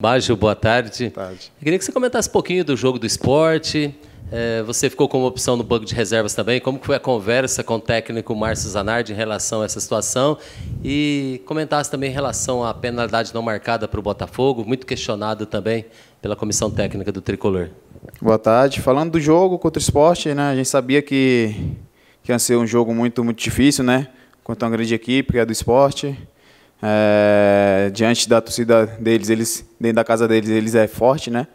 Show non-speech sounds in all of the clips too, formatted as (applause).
Baggio, boa tarde. Boa tarde. Eu queria que você comentasse um pouquinho do jogo do esporte. É, você ficou como opção no banco de reservas também. Como foi a conversa com o técnico Márcio Zanardi em relação a essa situação? E comentasse também em relação à penalidade não marcada para o Botafogo, muito questionado também pela comissão técnica do Tricolor. Boa tarde. Falando do jogo contra o esporte, né, a gente sabia que, que ia ser um jogo muito, muito difícil, né? Contra uma grande equipe, que é do esporte. É, diante da torcida deles, eles dentro da casa deles, eles é forte, né?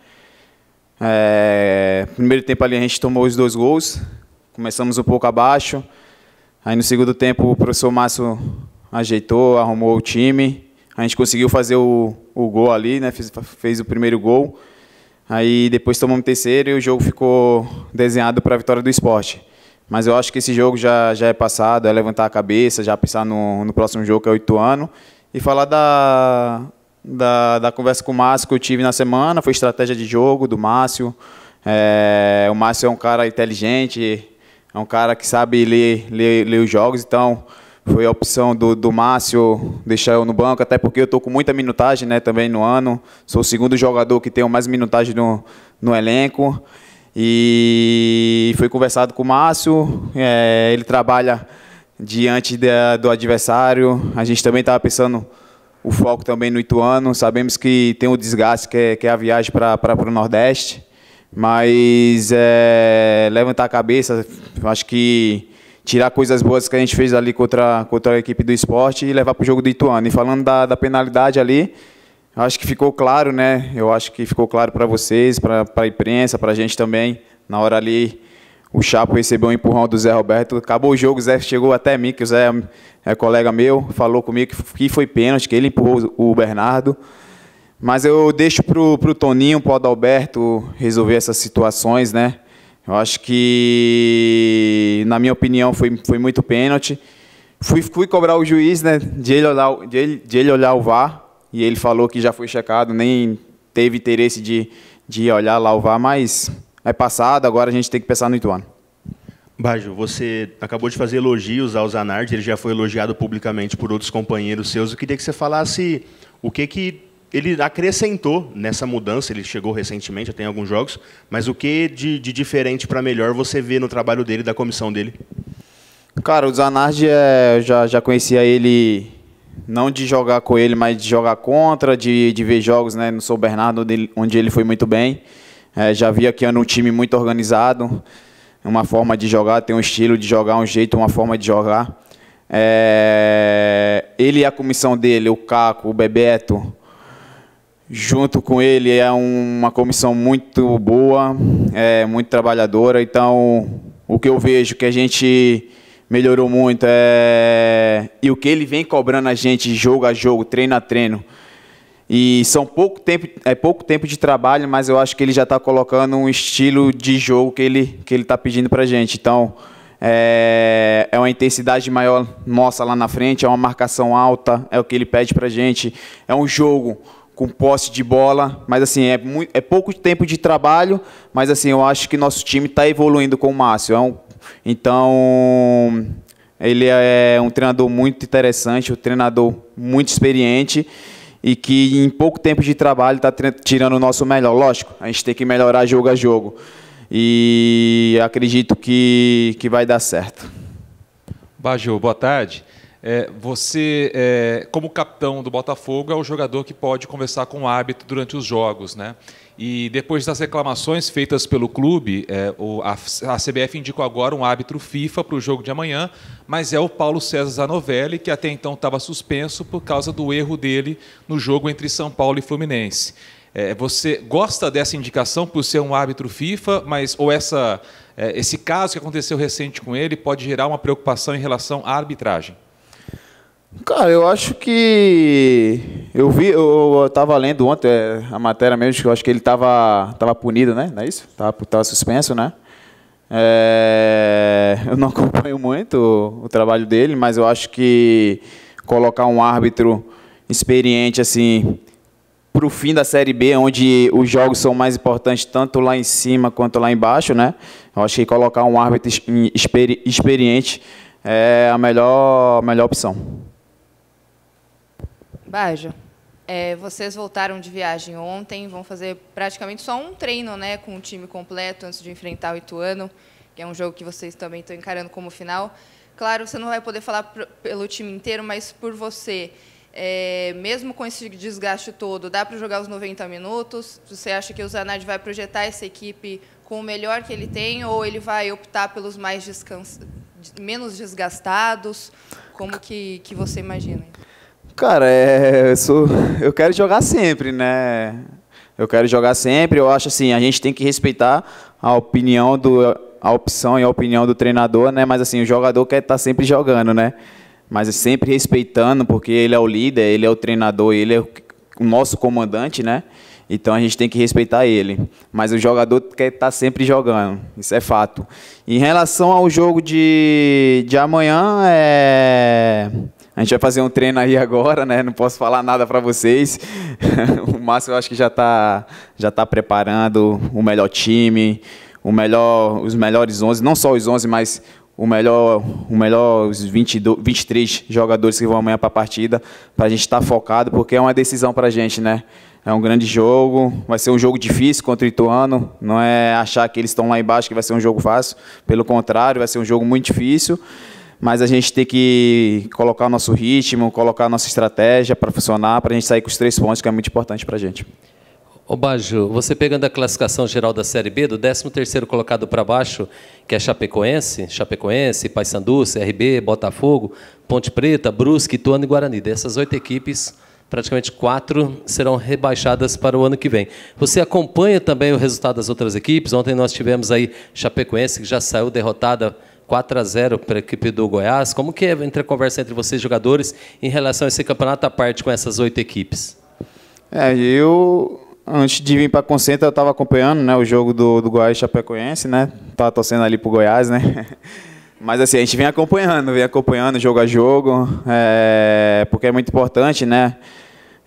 É, primeiro tempo ali a gente tomou os dois gols, começamos um pouco abaixo. Aí no segundo tempo o professor Márcio ajeitou, arrumou o time. A gente conseguiu fazer o, o gol ali, né? Fez, fez o primeiro gol. Aí depois tomamos o terceiro e o jogo ficou desenhado para a vitória do esporte. Mas eu acho que esse jogo já, já é passado, é levantar a cabeça, já pensar no, no próximo jogo, que é oito anos. E falar da, da, da, conversa com o Márcio que eu tive na semana, foi estratégia de jogo do Márcio. É, o Márcio é um cara inteligente, é um cara que sabe ler, ler, ler os jogos, então foi a opção do, do Márcio deixar eu no banco, até porque eu estou com muita minutagem né, também no ano. Sou o segundo jogador que tem mais minutagem no, no elenco. E foi conversado com o Márcio, é, ele trabalha diante do adversário. A gente também estava pensando o foco também no Ituano. Sabemos que tem o desgaste que é, que é a viagem para o Nordeste, mas é, levantar a cabeça, acho que tirar coisas boas que a gente fez ali contra, contra a equipe do esporte e levar para o jogo do Ituano. E falando da, da penalidade ali, acho que ficou claro, né? Eu acho que ficou claro para vocês, para a imprensa, para a gente também, na hora ali o Chapo recebeu um empurrão do Zé Roberto. Acabou o jogo, o Zé chegou até mim, que o Zé é colega meu, falou comigo que foi pênalti, que ele empurrou o Bernardo. Mas eu deixo para o Toninho, o Adalberto resolver essas situações, né? Eu acho que, na minha opinião, foi, foi muito pênalti. Fui, fui cobrar o juiz, né, de ele, olhar, de, ele, de ele olhar o VAR, e ele falou que já foi checado, nem teve interesse de, de olhar lá o VAR, mas é passado, agora a gente tem que pensar no Ituano. Bajo, você acabou de fazer elogios ao Zanardi, ele já foi elogiado publicamente por outros companheiros seus. Eu queria que você falasse o que, que ele acrescentou nessa mudança, ele chegou recentemente, já tem alguns jogos, mas o que de, de diferente para melhor você vê no trabalho dele, da comissão dele? Cara, o Zanardi, é, eu já, já conhecia ele, não de jogar com ele, mas de jogar contra, de, de ver jogos né, no São Bernardo, onde ele, onde ele foi muito bem. É, já vi aqui no um time muito organizado, uma forma de jogar, tem um estilo de jogar, um jeito, uma forma de jogar. É, ele e a comissão dele, o Caco, o Bebeto, junto com ele é uma comissão muito boa, é muito trabalhadora. Então, o que eu vejo que a gente melhorou muito é e o que ele vem cobrando a gente jogo a jogo, treino a treino. E são pouco tempo, é pouco tempo de trabalho, mas eu acho que ele já está colocando um estilo de jogo que ele que ele está pedindo para gente. Então é, é uma intensidade maior nossa lá na frente, é uma marcação alta, é o que ele pede para gente. É um jogo com posse de bola, mas assim é, muito, é pouco tempo de trabalho, mas assim eu acho que nosso time está evoluindo com o Márcio. É um, então ele é um treinador muito interessante, um treinador muito experiente e que em pouco tempo de trabalho está tirando o nosso melhor. Lógico, a gente tem que melhorar jogo a jogo. E acredito que, que vai dar certo. Bajô, boa tarde. É, você, é, como capitão do Botafogo, é o jogador que pode conversar com o árbitro durante os jogos, né? E depois das reclamações feitas pelo clube, é, a, CBF indicou agora um árbitro FIFA para o jogo de amanhã, mas é o Paulo César Zanovelli, que até então estava suspenso por causa do erro dele no jogo entre São Paulo e Fluminense. É, você gosta dessa indicação por ser um árbitro FIFA, mas ou essa, é, esse caso que aconteceu recente com ele pode gerar uma preocupação em relação à arbitragem? Cara, eu acho que. Eu vi, eu, estava tava lendo ontem é, a matéria mesmo, que eu acho que ele tava, tava punido, né? Não é isso? Tava, tava suspenso, né? É, eu não (laughs) acompanho muito o, o, trabalho dele, mas eu acho que colocar um árbitro experiente assim para o fim da Série B, onde os jogos são mais importantes tanto lá em cima quanto lá embaixo, né? Eu acho que colocar um árbitro experi, experiente é a melhor, a melhor opção. Bajo, é, vocês voltaram de viagem ontem, vão fazer praticamente só um treino né, com o time completo antes de enfrentar o Ituano, que é um jogo que vocês também estão encarando como final. Claro, você não vai poder falar pelo time inteiro, mas por você, é, mesmo com esse desgaste todo, dá para jogar os 90 minutos? Você acha que o Zanardi vai projetar essa equipe com o melhor que ele tem ou ele vai optar pelos mais descans... menos desgastados? Como que, que você imagina? Cara, é, eu, sou, eu quero jogar sempre, né? Eu quero jogar sempre. Eu acho assim, a gente tem que respeitar a opinião do a opção e a opinião do treinador, né? Mas assim, o jogador quer estar tá sempre jogando, né? Mas é sempre respeitando, porque ele é o líder, ele é o treinador, ele é o nosso comandante, né? Então a gente tem que respeitar ele. Mas o jogador quer estar tá sempre jogando, isso é fato. Em relação ao jogo de, de amanhã, é a gente vai fazer um treino aí agora, né? Não posso falar nada para vocês. (laughs) o Márcio eu acho que já está já tá preparando o melhor time, o melhor, os melhores 11, não só os 11, mas o melhor, o melhor os 22, 23 jogadores que vão amanhã para a partida, para a gente estar tá focado, porque é uma decisão para a gente, né? É um grande jogo, vai ser um jogo difícil contra o Ituano, não é achar que eles estão lá embaixo que vai ser um jogo fácil, pelo contrário, vai ser um jogo muito difícil mas a gente tem que colocar o nosso ritmo, colocar a nossa estratégia para funcionar, para a gente sair com os três pontos, que é muito importante para a gente. Ô você pegando a classificação geral da Série B, do 13º colocado para baixo, que é Chapecoense, Chapecoense, Paysandu, CRB, Botafogo, Ponte Preta, Brusque, Ituano e Guarani. Dessas oito equipes, praticamente quatro serão rebaixadas para o ano que vem. Você acompanha também o resultado das outras equipes? Ontem nós tivemos aí Chapecoense, que já saiu derrotada 4 a 0 para a equipe do Goiás. Como que é entre a conversa entre vocês, jogadores, em relação a esse campeonato à parte com essas oito equipes? É, eu antes de vir para a Concentra, eu estava acompanhando né, o jogo do, do Goiás Chapecoense, né? estava torcendo ali pro Goiás, né? (laughs) Mas assim, a gente vem acompanhando, vem acompanhando jogo a jogo, é, porque é muito importante, né?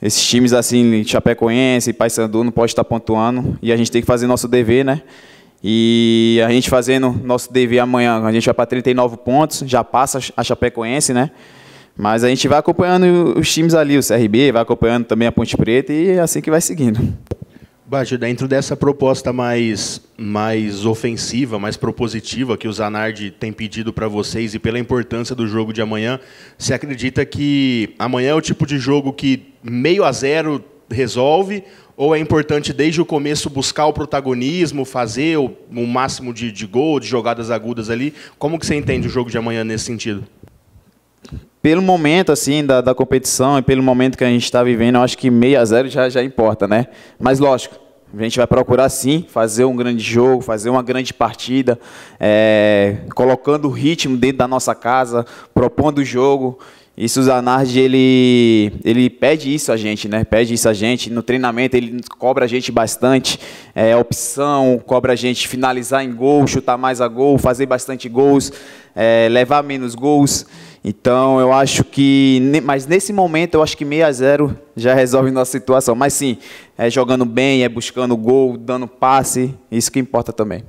Esses times assim, Chapecoense, Paysandu, não pode estar pontuando e a gente tem que fazer nosso dever, né? E a gente fazendo nosso dever amanhã, a gente vai para 39 pontos, já passa a Chapecoense, né? Mas a gente vai acompanhando os times ali, o CRB, vai acompanhando também a Ponte Preta e é assim que vai seguindo. baixo dentro dessa proposta mais, mais ofensiva, mais propositiva que o Zanardi tem pedido para vocês e pela importância do jogo de amanhã, você acredita que amanhã é o tipo de jogo que meio a zero resolve ou é importante desde o começo buscar o protagonismo, fazer o, máximo de, de gol, de jogadas agudas ali? Como que você entende o jogo de amanhã nesse sentido? Pelo momento assim da, da competição e pelo momento que a gente está vivendo, eu acho que 6 a 0 já, já importa, né? Mas lógico, a gente vai procurar sim fazer um grande jogo, fazer uma grande partida, é, colocando o ritmo dentro da nossa casa, propondo o jogo e Zanardi ele, ele pede isso a gente, né? Pede isso a gente. No treinamento, ele cobra a gente bastante. É, opção, cobra a gente finalizar em gol, chutar mais a gol, fazer bastante gols, é, levar menos gols. Então, eu acho que... Mas nesse momento, eu acho que 6 a 0 já resolve nossa situação. Mas sim, é jogando bem, é buscando gol, dando passe. Isso que importa também.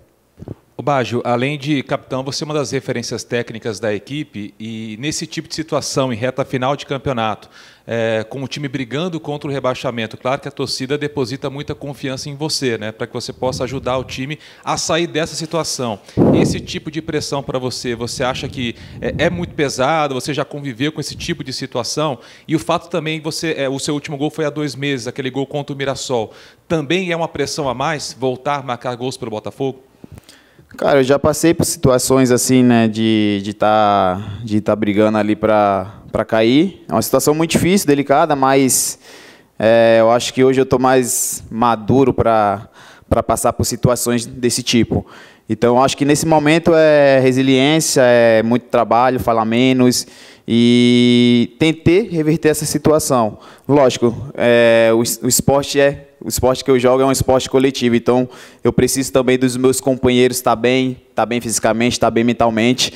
Bajo, além de capitão, você é uma das referências técnicas da equipe e nesse tipo de situação, em reta final de campeonato, é, com o time brigando contra o rebaixamento, claro que a torcida deposita muita confiança em você, né, para que você possa ajudar o time a sair dessa situação. Esse tipo de pressão para você, você acha que é, é, muito pesado? Você já conviveu com esse tipo de situação? E o fato também, você, é, o seu último gol foi há dois meses, aquele gol contra o Mirassol. Também é uma pressão a mais voltar a marcar gols pelo Botafogo? Cara, eu já passei por situações assim, né, de de tá, de tá brigando ali para cair. É uma situação muito difícil, delicada, mas é, eu acho que hoje eu estou mais maduro para passar por situações desse tipo. Então, eu acho que nesse momento é resiliência, é muito trabalho, falar menos e tentar reverter essa situação. Lógico, é, o, o esporte é o esporte que eu jogo é um esporte coletivo, então eu preciso também dos meus companheiros estar bem, estar bem fisicamente, estar bem mentalmente.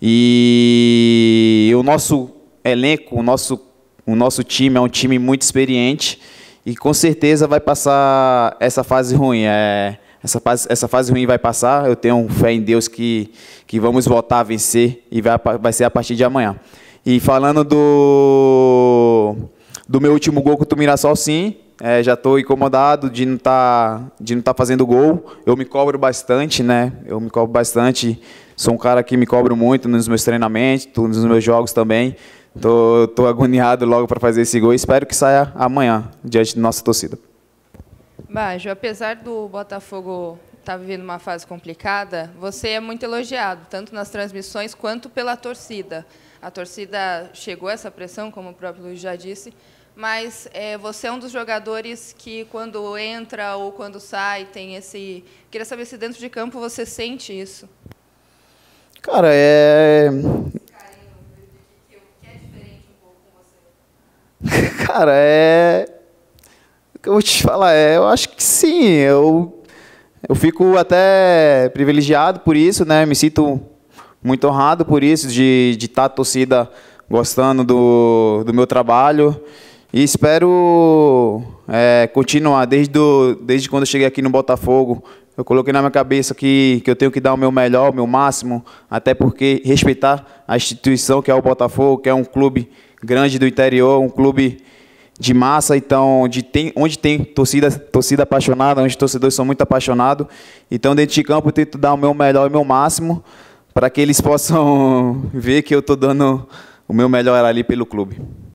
E o nosso elenco, o nosso, o nosso time é um time muito experiente e com certeza vai passar essa fase ruim. É, essa, fase, essa fase ruim vai passar, eu tenho fé em Deus que, que vamos voltar a vencer e vai, vai ser a partir de amanhã. E falando do, do meu último gol contra o Mirassol, sim, é, já estou incomodado de não estar tá, de não tá fazendo gol. Eu me cobro bastante, né? Eu me cobro bastante. Sou um cara que me cobro muito nos meus treinamentos, nos meus jogos também. Tô, tô agoniado logo para fazer esse gol. Espero que saia amanhã diante da nossa torcida. Bajo, apesar do Botafogo estar tá vivendo uma fase complicada, você é muito elogiado, tanto nas transmissões quanto pela torcida. A torcida chegou a essa pressão, como o próprio Luiz já disse, mas é, você é um dos jogadores que, quando entra ou quando sai, tem esse. Queria saber se dentro de campo você sente isso. Cara, é. (laughs) Cara, é. Eu vou te falar, é, eu acho que sim. Eu, eu fico até privilegiado por isso, né? Me sinto muito honrado por isso, de estar de tá a torcida gostando do, do meu trabalho. E espero é, continuar. Desde, do, desde quando eu cheguei aqui no Botafogo, eu coloquei na minha cabeça que, que eu tenho que dar o meu melhor, o meu máximo, até porque respeitar a instituição que é o Botafogo, que é um clube grande do interior, um clube de massa, então onde tem, onde tem torcida, torcida apaixonada, onde os torcedores são muito apaixonados. Então dentro de campo eu tento dar o meu melhor, o meu máximo, para que eles (laughs) possam ver que eu estou dando o meu melhor ali pelo clube.